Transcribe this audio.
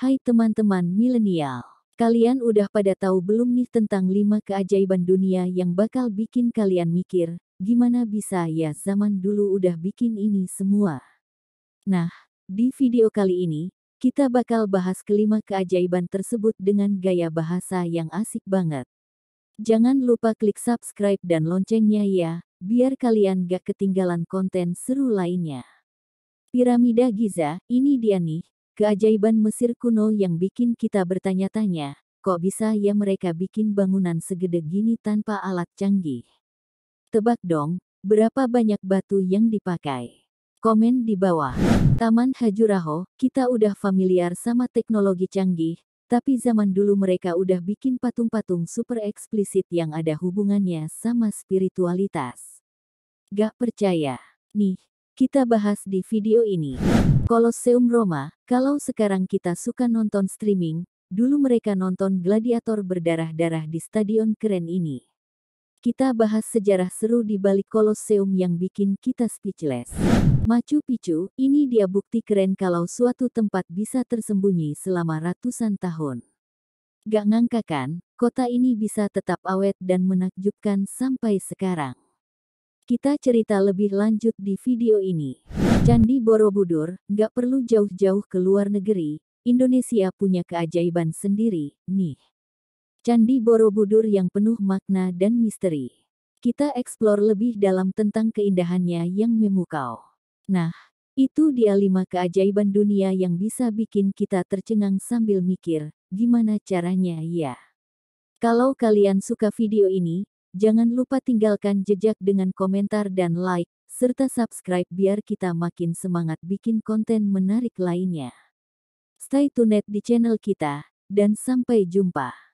Hai teman-teman milenial, kalian udah pada tahu belum nih tentang lima keajaiban dunia yang bakal bikin kalian mikir, gimana bisa ya zaman dulu udah bikin ini semua. Nah, di video kali ini, kita bakal bahas kelima keajaiban tersebut dengan gaya bahasa yang asik banget. Jangan lupa klik subscribe dan loncengnya ya, biar kalian gak ketinggalan konten seru lainnya. Piramida Giza, ini dia nih, Keajaiban Mesir kuno yang bikin kita bertanya-tanya, kok bisa ya mereka bikin bangunan segede gini tanpa alat canggih? Tebak dong, berapa banyak batu yang dipakai? Komen di bawah. Taman Hajuraho, kita udah familiar sama teknologi canggih, tapi zaman dulu mereka udah bikin patung-patung super eksplisit yang ada hubungannya sama spiritualitas. Gak percaya? Nih, kita bahas di video ini. Kolosseum Roma, kalau sekarang kita suka nonton streaming, dulu mereka nonton gladiator berdarah-darah di stadion keren ini. Kita bahas sejarah seru di balik Kolosseum yang bikin kita speechless. Machu Picchu, ini dia bukti keren kalau suatu tempat bisa tersembunyi selama ratusan tahun. Gak ngangka kan, kota ini bisa tetap awet dan menakjubkan sampai sekarang. Kita cerita lebih lanjut di video ini. Candi Borobudur, gak perlu jauh-jauh ke luar negeri, Indonesia punya keajaiban sendiri, nih. Candi Borobudur yang penuh makna dan misteri. Kita eksplor lebih dalam tentang keindahannya yang memukau. Nah, itu dia lima keajaiban dunia yang bisa bikin kita tercengang sambil mikir, gimana caranya ya? Kalau kalian suka video ini, Jangan lupa tinggalkan jejak dengan komentar dan like, serta subscribe biar kita makin semangat bikin konten menarik lainnya. Stay tuned di channel kita, dan sampai jumpa.